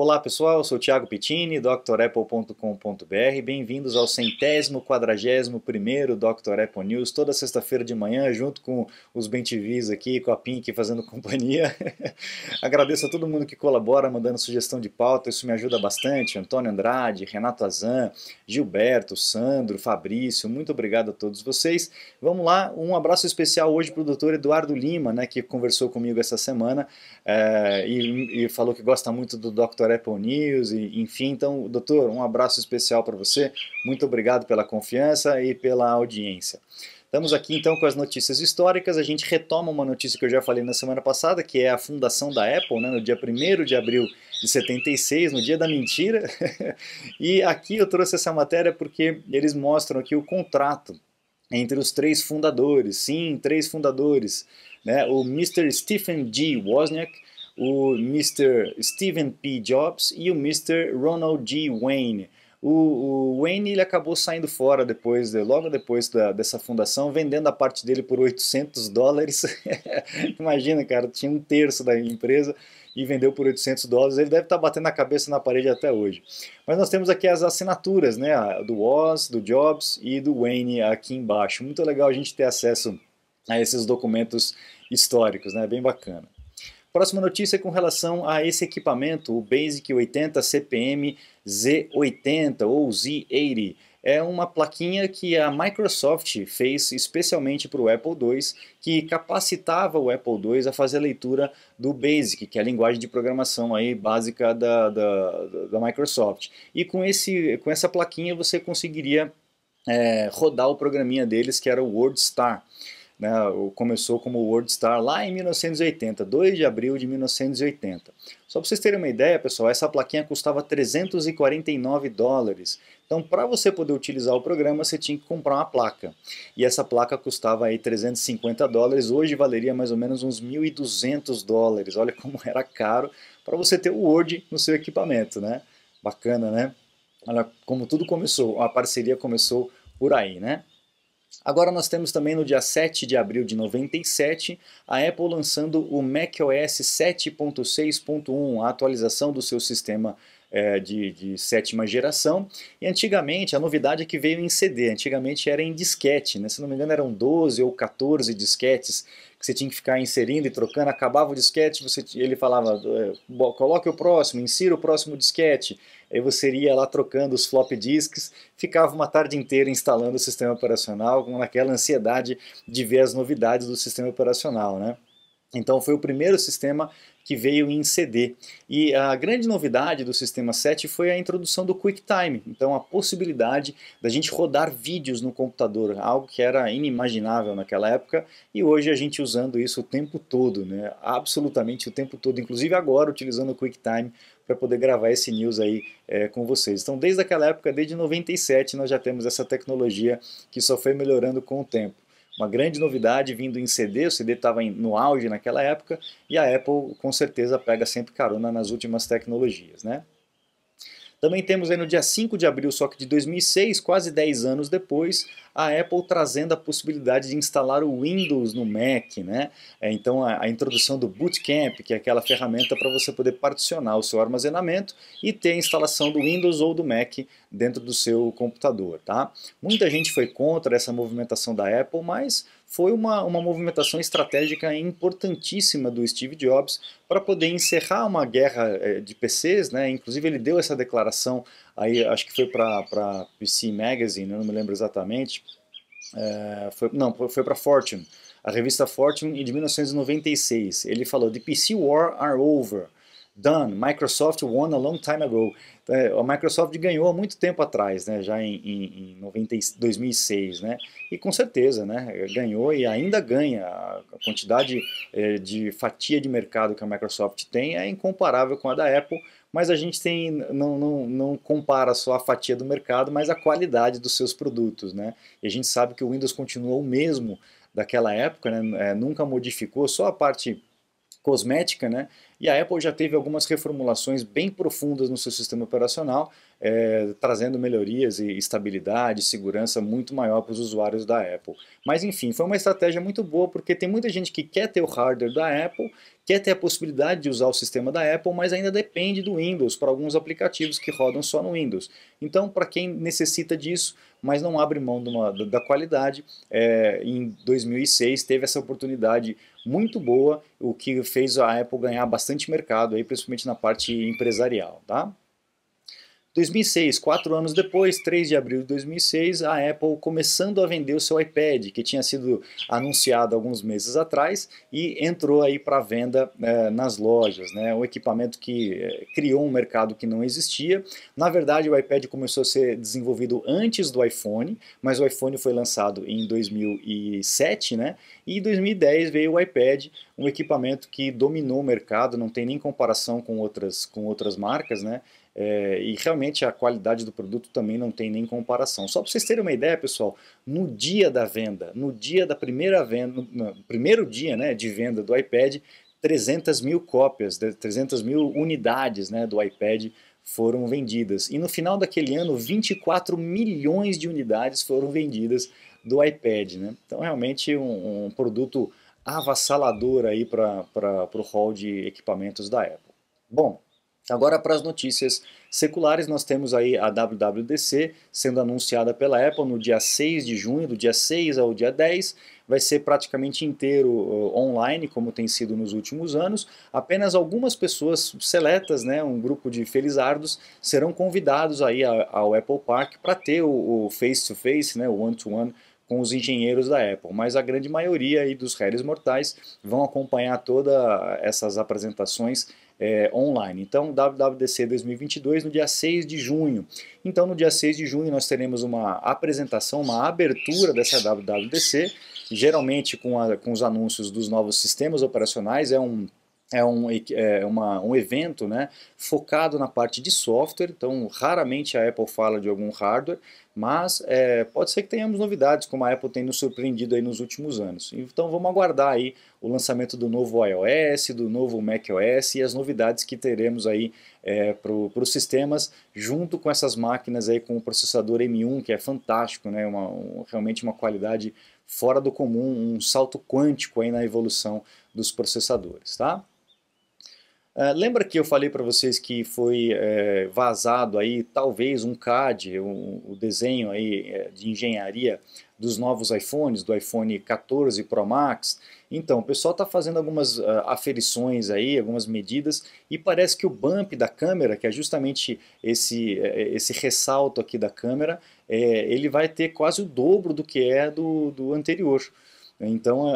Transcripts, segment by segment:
Olá pessoal, eu sou Thiago Pittini, drapple.com.br. Bem-vindos ao centésimo, quadragésimo primeiro Dr. Apple News, toda sexta-feira de manhã, junto com os Bentivis aqui, com a Pink fazendo companhia. Agradeço a todo mundo que colabora, mandando sugestão de pauta, isso me ajuda bastante. Antônio Andrade, Renato Azan, Gilberto, Sandro, Fabrício, muito obrigado a todos vocês. Vamos lá, um abraço especial hoje para o doutor Eduardo Lima, né, que conversou comigo essa semana é, e, e falou que gosta muito do Dr para Apple News, e, enfim. Então, doutor, um abraço especial para você. Muito obrigado pela confiança e pela audiência. Estamos aqui então com as notícias históricas. A gente retoma uma notícia que eu já falei na semana passada, que é a fundação da Apple, né, no dia 1 de abril de 76, no dia da mentira. e aqui eu trouxe essa matéria porque eles mostram aqui o contrato entre os três fundadores. Sim, três fundadores. Né, o Mr. Stephen G. Wozniak, o Mr. Stephen P. Jobs e o Mr. Ronald G. Wayne. O, o, Wayne ele acabou saindo fora depois, logo depois da, dessa fundação, vendendo a parte dele por 800 dólares. Imagina, cara, tinha um terço da empresa e vendeu por 800 dólares. Ele deve estar tá batendo a cabeça na parede até hoje. Mas nós temos aqui as assinaturas, né, do Oz, do Jobs e do Wayne aqui embaixo. Muito legal a gente ter acesso a esses documentos históricos, né, bem bacana. Próxima notícia é com relação a esse equipamento, o Basic 80 CPM Z80 ou Z80 é uma plaquinha que a Microsoft fez especialmente para o Apple II, que capacitava o Apple II a fazer a leitura do BASIC, que é a linguagem de programação aí básica da, da, da Microsoft. E com, esse, com essa plaquinha você conseguiria é, rodar o programinha deles, que era o WordStar né, começou como World Star lá em 1980, 2 de abril de 1980. Só para vocês terem uma ideia, pessoal, essa plaquinha custava 349 dólares. Então, para você poder utilizar o programa, você tinha que comprar uma placa. E essa placa custava aí 350 dólares, hoje valeria mais ou menos uns 1.200 dólares. Olha como era caro para você ter o Word no seu equipamento, né? Bacana, né? Olha como tudo começou, a parceria começou por aí, né? Agora nós temos também no dia 7 de abril de 97, a Apple lançando o macOS 7.6.1, a atualização do seu sistema é, de, de, sétima geração. E antigamente, a novidade é que veio em CD, antigamente era em disquete, né? se não me engano eram 12 ou 14 disquetes que você tinha que ficar inserindo e trocando, acabava o disquete, você, ele falava, é, coloque o próximo, insira o próximo disquete, aí você iria lá trocando os flop disks, ficava uma tarde inteira instalando o sistema operacional, com aquela ansiedade de ver as novidades do sistema operacional, né? Então foi o primeiro sistema que veio em CD. E a grande novidade do sistema 7 foi a introdução do QuickTime, então a possibilidade da gente rodar vídeos no computador, algo que era inimaginável naquela época, e hoje a gente usando isso o tempo todo, né? absolutamente o tempo todo, inclusive agora utilizando o QuickTime para poder gravar esse news aí é, com vocês. Então, desde aquela época, desde 97, nós já temos essa tecnologia que só foi melhorando com o tempo uma grande novidade vindo em CD, o CD estava no auge naquela época, e a Apple com certeza pega sempre carona nas últimas tecnologias, né? Também temos aí no dia 5 de abril, só que de 2006, quase 10 anos depois, a Apple trazendo a possibilidade de instalar o Windows no Mac, né? É, então a, a introdução do Bootcamp, que é aquela ferramenta para você poder particionar o seu armazenamento e ter a instalação do Windows ou do Mac dentro do seu computador, tá? Muita gente foi contra essa movimentação da Apple, mas foi uma, uma movimentação estratégica importantíssima do Steve Jobs para poder encerrar uma guerra eh, de PCs, né? Inclusive ele deu essa declaração aí, acho que foi para PC Magazine, né? não me lembro exatamente. É, foi, não, foi para Fortune, a revista Fortune de 1996. Ele falou: "The PC War are over." done, Microsoft won a long time ago. É, a Microsoft ganhou há muito tempo atrás, né, já em, em, em 90, 2006, né, e com certeza, né, ganhou e ainda ganha. A quantidade é, de fatia de mercado que a Microsoft tem é incomparável com a da Apple, mas a gente tem, não, não, não compara só a fatia do mercado, mas a qualidade dos seus produtos, né, e a gente sabe que o Windows continua o mesmo daquela época, né, é, nunca modificou, só a parte cosmética, né? E a Apple já teve algumas reformulações bem profundas no seu sistema operacional, é, trazendo melhorias e estabilidade, segurança muito maior para os usuários da Apple. Mas enfim, foi uma estratégia muito boa porque tem muita gente que quer ter o hardware da Apple, quer ter a possibilidade de usar o sistema da Apple, mas ainda depende do Windows para alguns aplicativos que rodam só no Windows. Então, para quem necessita disso, mas não abre mão uma, da qualidade, é, em 2006 teve essa oportunidade muito boa, o que fez a Apple ganhar bastante mercado, aí, principalmente na parte empresarial. Tá? 2006, quatro anos depois, 3 de abril de 2006, a Apple começando a vender o seu iPad, que tinha sido anunciado alguns meses atrás e entrou aí para venda é, nas lojas, né? Um equipamento que é, criou um mercado que não existia. Na verdade, o iPad começou a ser desenvolvido antes do iPhone, mas o iPhone foi lançado em 2007, né? E em 2010 veio o iPad, um equipamento que dominou o mercado, não tem nem comparação com outras com outras marcas, né? É, e realmente a qualidade do produto também não tem nem comparação. Só para vocês terem uma ideia, pessoal, no dia da venda, no dia da primeira venda, no, no primeiro dia né, de venda do iPad, 300 mil cópias, 300 mil unidades né, do iPad foram vendidas. E no final daquele ano, 24 milhões de unidades foram vendidas do iPad. Né? Então, realmente, um, um produto avassalador aí para o hall de equipamentos da Apple. Bom, Agora para as notícias seculares, nós temos aí a WWDC sendo anunciada pela Apple no dia 6 de junho, do dia 6 ao dia 10, vai ser praticamente inteiro uh, online, como tem sido nos últimos anos. Apenas algumas pessoas seletas, né, um grupo de felizardos, serão convidados aí ao Apple Park para ter o face-to-face, -face, né, o one-to-one, one to one com os engenheiros da Apple, mas a grande maioria aí dos réis mortais vão acompanhar todas essas apresentações é, online. Então, WWDC 2022 no dia 6 de junho. Então, no dia 6 de junho, nós teremos uma apresentação, uma abertura dessa WWDC, geralmente com, a, com os anúncios dos novos sistemas operacionais. É um é um, é uma, um evento né, focado na parte de software, então raramente a Apple fala de algum hardware, mas é, pode ser que tenhamos novidades, como a Apple tem nos surpreendido aí nos últimos anos. Então vamos aguardar aí o lançamento do novo iOS, do novo macOS e as novidades que teremos aí é, para os sistemas, junto com essas máquinas aí com o processador M1, que é fantástico, né, uma, um, realmente uma qualidade fora do comum, um salto quântico aí na evolução dos processadores, tá? Ah, lembra que eu falei para vocês que foi é, vazado aí talvez um CAD, um, o desenho aí eh, de engenharia dos novos iPhones, do iPhone 14 Pro Max. Então, o pessoal está fazendo algumas uh, aferições aí, algumas medidas, e parece que o bump da câmera, que é justamente esse, eh, esse ressalto aqui da câmera, é, ele vai ter quase o dobro do que é do, do anterior. Então,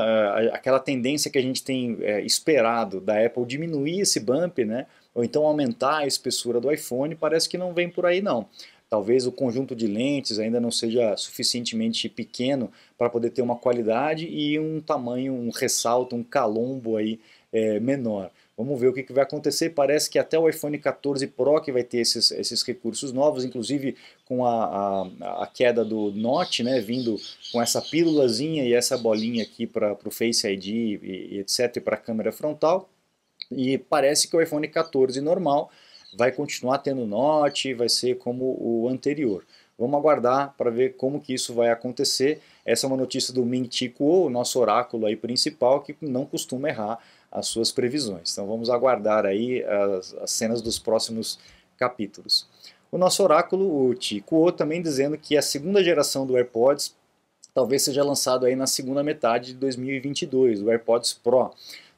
aquela tendência que a gente tem é, esperado da Apple diminuir esse bump, né? ou então aumentar a espessura do iPhone, parece que não vem por aí não. Talvez o conjunto de lentes ainda não seja suficientemente pequeno para poder ter uma qualidade e um tamanho, um ressalto, um calombo aí é, menor. Vamos ver o que, que vai acontecer. Parece que até o iPhone 14 Pro que vai ter esses, esses recursos novos, inclusive com a, a, a queda do Note, né, vindo com essa pílulazinha e essa bolinha aqui para o Face ID e, e etc, e para a câmera frontal. E parece que o iPhone 14 normal vai continuar tendo Note, vai ser como o anterior. Vamos aguardar para ver como que isso vai acontecer. Essa é uma notícia do Ming Chi Kuo, o nosso oráculo aí principal, que não costuma errar as suas previsões. Então vamos aguardar aí as, as cenas dos próximos capítulos. O nosso oráculo, o Tico também dizendo que a segunda geração do AirPods talvez seja lançado aí na segunda metade de 2022, o AirPods Pro,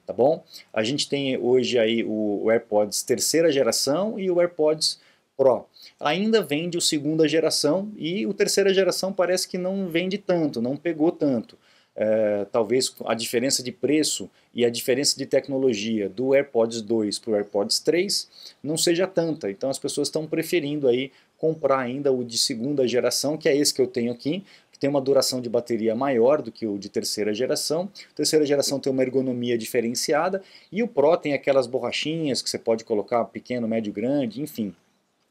tá bom? A gente tem hoje aí o AirPods terceira geração e o AirPods Pro. Ainda vende o segunda geração e o terceira geração parece que não vende tanto, não pegou tanto é, talvez a diferença de preço e a diferença de tecnologia do AirPods 2 para o AirPods 3 não seja tanta. Então as pessoas estão preferindo aí comprar ainda o de segunda geração, que é esse que eu tenho aqui, que tem uma duração de bateria maior do que o de terceira geração. terceira geração tem uma ergonomia diferenciada e o Pro tem aquelas borrachinhas que você pode colocar pequeno, médio, grande, enfim.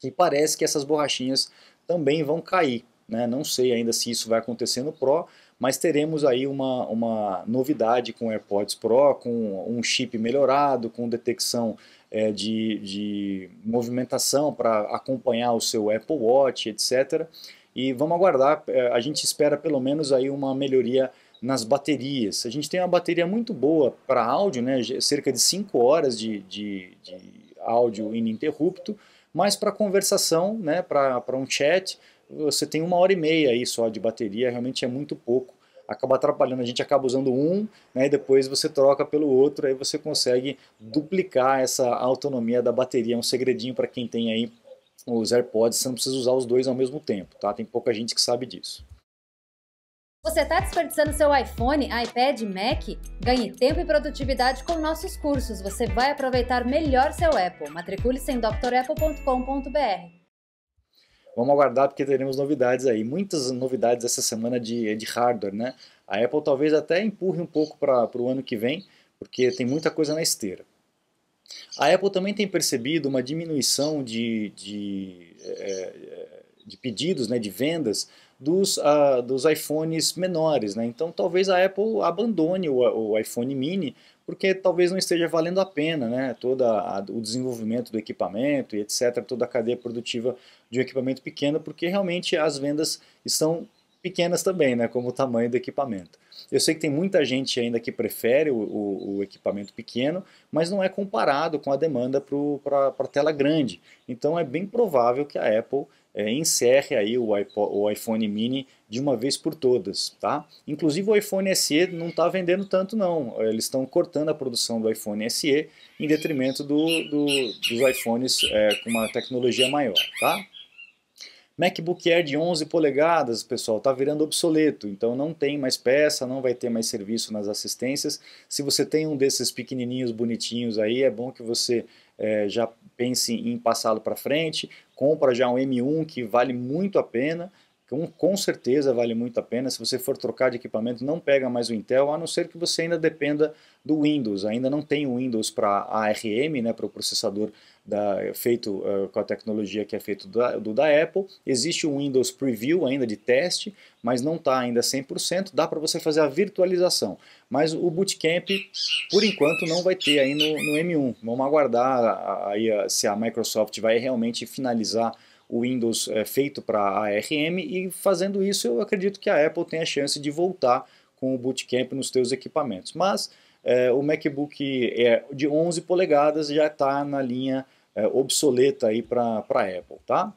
E parece que essas borrachinhas também vão cair. Né? Não sei ainda se isso vai acontecer no Pro, mas teremos aí uma, uma novidade com o AirPods Pro, com um chip melhorado, com detecção é, de, de movimentação para acompanhar o seu Apple Watch, etc. E vamos aguardar, é, a gente espera pelo menos aí uma melhoria nas baterias. A gente tem uma bateria muito boa para áudio, né? cerca de 5 horas de, de, de áudio ininterrupto, mas para conversação, né? para um chat, você tem uma hora e meia aí só de bateria, realmente é muito pouco acaba atrapalhando. A gente acaba usando um né, e depois você troca pelo outro, aí você consegue duplicar essa autonomia da bateria. É um segredinho para quem tem aí os AirPods, você não precisa usar os dois ao mesmo tempo, tá? Tem pouca gente que sabe disso. Você está desperdiçando seu iPhone, iPad, Mac? Ganhe tempo e produtividade com nossos cursos. Você vai aproveitar melhor seu Apple. Matricule-se em drapple.com.br. Vamos aguardar porque teremos novidades aí. Muitas novidades essa semana de, de hardware, né? A Apple talvez até empurre um pouco para o ano que vem, porque tem muita coisa na esteira. A Apple também tem percebido uma diminuição de, de, é, é, de pedidos, né, de vendas dos, uh, dos iPhones menores. Né? Então talvez a Apple abandone o, o iPhone mini porque talvez não esteja valendo a pena né? todo o desenvolvimento do equipamento e etc., toda a cadeia produtiva de um equipamento pequeno, porque realmente as vendas estão pequenas também, né? como o tamanho do equipamento. Eu sei que tem muita gente ainda que prefere o, o, o equipamento pequeno, mas não é comparado com a demanda para a tela grande. Então é bem provável que a Apple é, encerre aí o, iPod, o, iPhone Mini de uma vez por todas, tá? Inclusive o iPhone SE não está vendendo tanto não, eles estão cortando a produção do iPhone SE em detrimento do, do, dos iPhones é, com uma tecnologia maior, tá? MacBook Air de 11 polegadas, pessoal, está virando obsoleto, então não tem mais peça, não vai ter mais serviço nas assistências. Se você tem um desses pequenininhos bonitinhos aí, é bom que você é, já pense em passá-lo para frente, compra já um M1 que vale muito a pena, com certeza vale muito a pena. Se você for trocar de equipamento, não pega mais o Intel, a não ser que você ainda dependa do Windows. Ainda não tem o Windows para ARM, né, para o processador da, feito uh, com a tecnologia que é feito da, do da Apple. Existe o Windows Preview ainda de teste, mas não está ainda 100%. Dá para você fazer a virtualização. Mas o Bootcamp, por enquanto, não vai ter aí no, no M1. Vamos aguardar aí se a Microsoft vai realmente finalizar o Windows é, feito para ARM e fazendo isso eu acredito que a Apple tem a chance de voltar com o Bootcamp nos seus equipamentos. Mas é, o MacBook é, de 11 polegadas já está na linha é, obsoleta aí para a Apple, tá?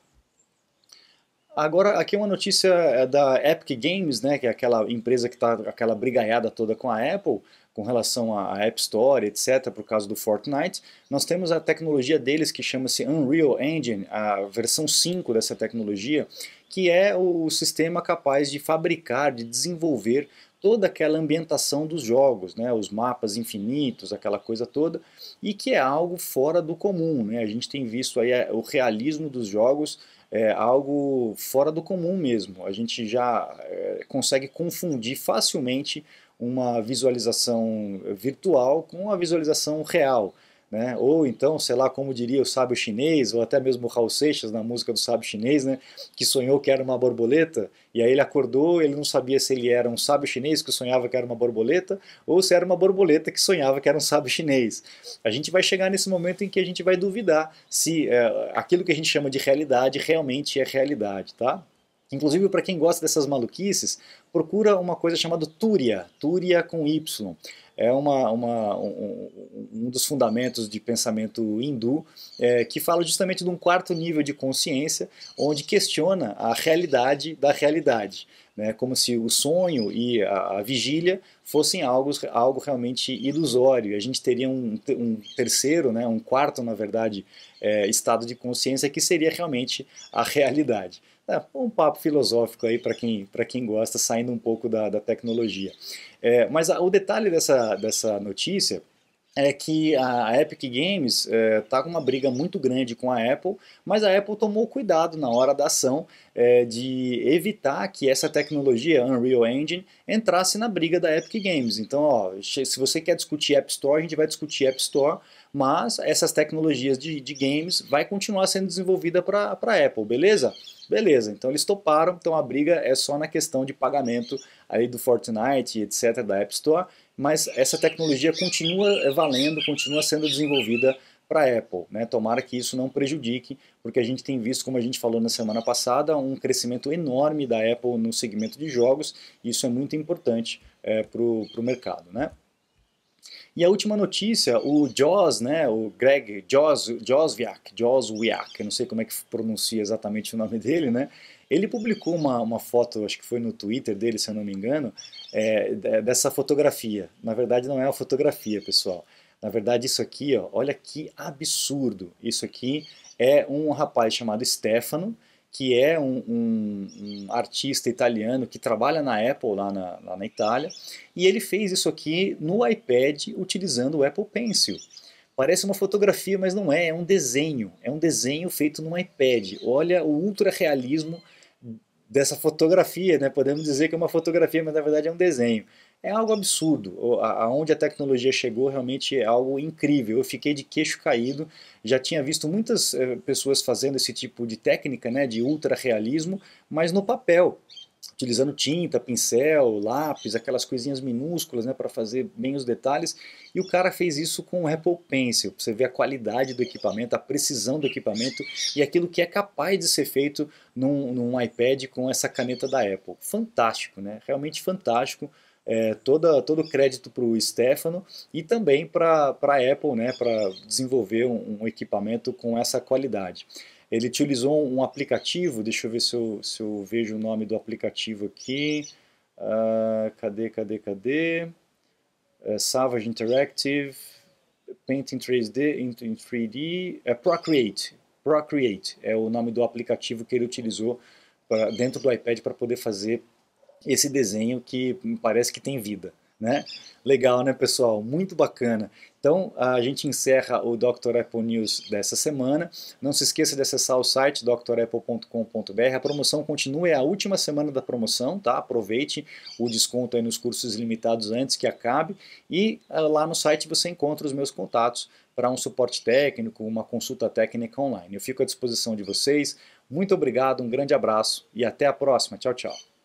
Agora, aqui uma notícia é, da Epic Games, né, que é aquela empresa que está aquela brigaiada toda com a Apple, com relação à App Store, etc., por causa do Fortnite, nós temos a tecnologia deles que chama-se Unreal Engine, a versão 5 dessa tecnologia, que é o sistema capaz de fabricar, de desenvolver toda aquela ambientação dos jogos, né? os mapas infinitos, aquela coisa toda, e que é algo fora do comum. Né? A gente tem visto aí é, o realismo dos jogos é algo fora do comum mesmo. A gente já é, consegue confundir facilmente uma visualização virtual com a visualização real. Né? Ou então, sei lá, como diria o sábio chinês, ou até mesmo Raul Seixas na música do sábio chinês, né? Que sonhou que era uma borboleta, e aí ele acordou, ele não sabia se ele era um sábio chinês que sonhava que era uma borboleta, ou se era uma borboleta que sonhava que era um sábio chinês. A gente vai chegar nesse momento em que a gente vai duvidar se é, aquilo que a gente chama de realidade realmente é realidade, tá? Inclusive, para quem gosta dessas maluquices, procura uma coisa chamada Túria, Túria com Y. É uma, uma um, um, dos fundamentos de pensamento hindu é, que fala justamente de um quarto nível de consciência, onde questiona a realidade da realidade, né? como se o sonho e a, a vigília fossem algo, algo realmente ilusório. A gente teria um, um terceiro, né? um quarto, na verdade, é, estado de consciência que seria realmente a realidade. É, um papo filosófico aí para quem, quem gosta, saindo um pouco da, da tecnologia. É, mas a, o detalhe dessa, dessa notícia é que a Epic Games está é, tá com uma briga muito grande com a Apple, mas a Apple tomou cuidado na hora da ação é, de evitar que essa tecnologia Unreal Engine entrasse na briga da Epic Games. Então, ó, se você quer discutir App Store, a gente vai discutir App Store, mas essas tecnologias de, de games vai continuar sendo desenvolvida para a Apple, beleza? Beleza, então eles toparam, então a briga é só na questão de pagamento aí do Fortnite, etc, da App Store, mas essa tecnologia continua valendo, continua sendo desenvolvida para a Apple. Né? Tomara que isso não prejudique, porque a gente tem visto, como a gente falou na semana passada, um crescimento enorme da Apple no segmento de jogos, e isso é muito importante é, para o mercado. Né? E a última notícia, o Jaws, né, o Greg Jaws, Joswiak, Joswiak, eu não sei como é que pronuncia exatamente o nome dele, né, ele publicou uma, uma foto, acho que foi no Twitter dele, se eu não me engano, é, dessa fotografia. Na verdade, não é uma fotografia, pessoal. Na verdade, isso aqui, ó, olha que absurdo. Isso aqui é um rapaz chamado Stefano, que é um, um, um artista italiano que trabalha na Apple lá na, lá na Itália, e ele fez isso aqui no iPad utilizando o Apple Pencil. Parece uma fotografia, mas não é, é um desenho. É um desenho feito num iPad. Olha o ultra realismo dessa fotografia, né? Podemos dizer que é uma fotografia, mas na verdade é um desenho. É algo absurdo. Aonde a tecnologia chegou realmente é algo incrível. Eu fiquei de queixo caído. Já tinha visto muitas eh, pessoas fazendo esse tipo de técnica, né, de ultra realismo, mas no papel utilizando tinta, pincel, lápis, aquelas coisinhas minúsculas né, para fazer bem os detalhes. E o cara fez isso com o Apple Pencil, você vê a qualidade do equipamento, a precisão do equipamento e aquilo que é capaz de ser feito num, num iPad com essa caneta da Apple. Fantástico, né? realmente fantástico. É, toda, todo o crédito para o Stefano e também para a Apple, né, para desenvolver um, um equipamento com essa qualidade. Ele utilizou um aplicativo, deixa eu ver se eu, se eu vejo o nome do aplicativo aqui. Uh, cadê, cadê, cadê? Uh, Savage Interactive, Paint in 3D, in, in 3D, Procreate. Procreate é o nome do aplicativo que ele utilizou pra, dentro do iPad para poder fazer esse desenho que parece que tem vida. Né? Legal, né, pessoal? Muito bacana. Então, a gente encerra o Dr. Apple News dessa semana. Não se esqueça de acessar o site drapple.com.br. A promoção continua, é a última semana da promoção, tá? Aproveite o desconto aí nos cursos limitados antes que acabe. E ah, lá no site você encontra os meus contatos para um suporte técnico, uma consulta técnica online. Eu fico à disposição de vocês. Muito obrigado, um grande abraço e até a próxima. Tchau, tchau.